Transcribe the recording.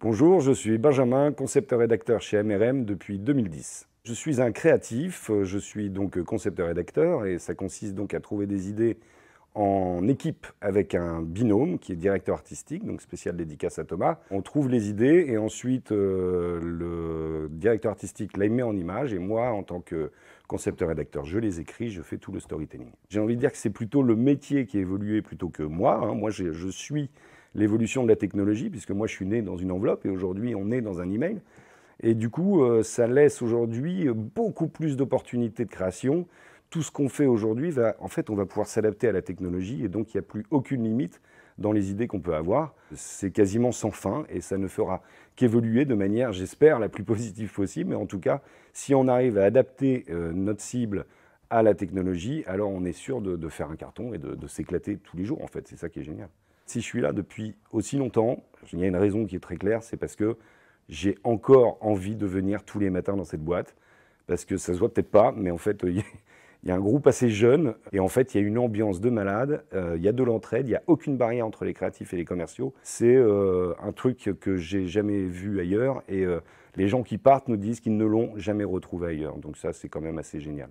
Bonjour, je suis Benjamin, concepteur-rédacteur chez MRM depuis 2010. Je suis un créatif, je suis donc concepteur-rédacteur et ça consiste donc à trouver des idées en équipe avec un binôme qui est directeur artistique, donc spécial dédicace à Thomas. On trouve les idées et ensuite euh, le directeur artistique les met en image et moi, en tant que concepteur-rédacteur, je les écris, je fais tout le storytelling. J'ai envie de dire que c'est plutôt le métier qui a évolué plutôt que moi. Hein. Moi, je suis l'évolution de la technologie, puisque moi je suis né dans une enveloppe et aujourd'hui on est dans un email. Et du coup, euh, ça laisse aujourd'hui euh, beaucoup plus d'opportunités de création. Tout ce qu'on fait aujourd'hui, va, en fait, on va pouvoir s'adapter à la technologie et donc il n'y a plus aucune limite dans les idées qu'on peut avoir. C'est quasiment sans fin et ça ne fera qu'évoluer de manière, j'espère, la plus positive possible. Mais en tout cas, si on arrive à adapter euh, notre cible, à la technologie, alors on est sûr de, faire un carton et de, de s'éclater tous les jours, en fait. C'est ça qui est génial. Si je suis là depuis aussi longtemps, il y a une raison qui est très claire, c'est parce que j'ai encore envie de venir tous les matins dans cette boîte, parce que ça se voit peut-être pas, mais en fait, euh, il y, a un groupe assez jeune, et en fait, il y a une ambiance de malade, euh, il y a de l'entraide, il n'y a aucune barrière entre les créatifs et les commerciaux. C'est euh, un truc que j'ai jamais vu ailleurs, et les gens qui partent nous disent qu'ils ne l'ont jamais retrouvé ailleurs. Donc ça, c'est quand même assez génial.